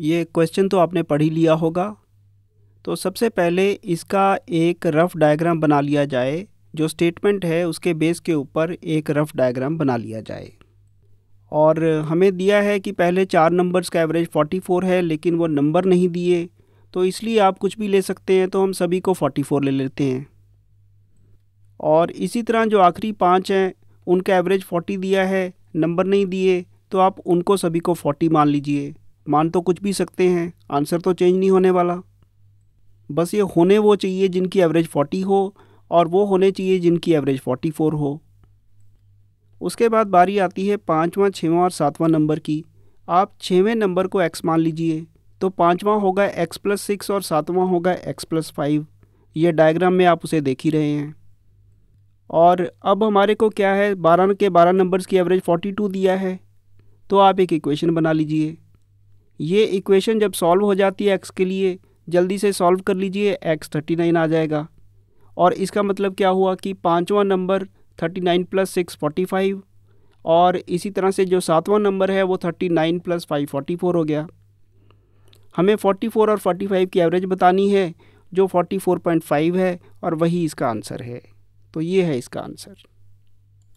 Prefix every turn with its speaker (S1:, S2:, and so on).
S1: ये क्वेश्चन तो आपने पढ़ ही लिया होगा तो सबसे पहले इसका एक रफ़ डायग्राम बना लिया जाए जो स्टेटमेंट है उसके बेस के ऊपर एक रफ़ डायग्राम बना लिया जाए और हमें दिया है कि पहले चार नंबर्स का एवरेज 44 है लेकिन वो नंबर नहीं दिए तो इसलिए आप कुछ भी ले सकते हैं तो हम सभी को 44 ले लेते हैं और इसी तरह जो आखिरी पाँच हैं उनका एवरेज 40 दिया है नंबर नहीं दिए तो आप उनको सभी को 40 मान लीजिए मान तो कुछ भी सकते हैं आंसर तो चेंज नहीं होने वाला बस ये होने वो चाहिए जिनकी एवरेज फोर्टी हो और वो होने चाहिए जिनकी एवरेज फोर्टी फोर हो उसके बाद बारी आती है पाँचवा छवा और सातवां नंबर की आप छवें नंबर को एक्स मान लीजिए तो पाँचवा होगा एक्स प्लस सिक्स और सातवां होगा एक्स प्लस फाइव ये डायग्राम में आप उसे देख ही रहे हैं और अब हमारे को क्या है बारह के बारह नंबर्स की एवरेज फोर्टी टू दिया है तो आप एक इक्वेशन बना लीजिए ये इक्वेशन जब सॉल्व हो जाती है एक्स के लिए जल्दी से सॉल्व कर लीजिए एक्स थर्टी नाइन आ जाएगा और इसका मतलब क्या हुआ कि पाँचवा नंबर thirty nine plus six forty five और इसी तरह से जो सातवां नंबर है वो thirty nine plus five forty four हो गया हमें फोर्टी फोर और फोर्टी फाइव की एवरेज बतानी है जो फोर्टी फोर पॉइंट फाइव है और वही इसका आंसर है तो ये है इसका आंसर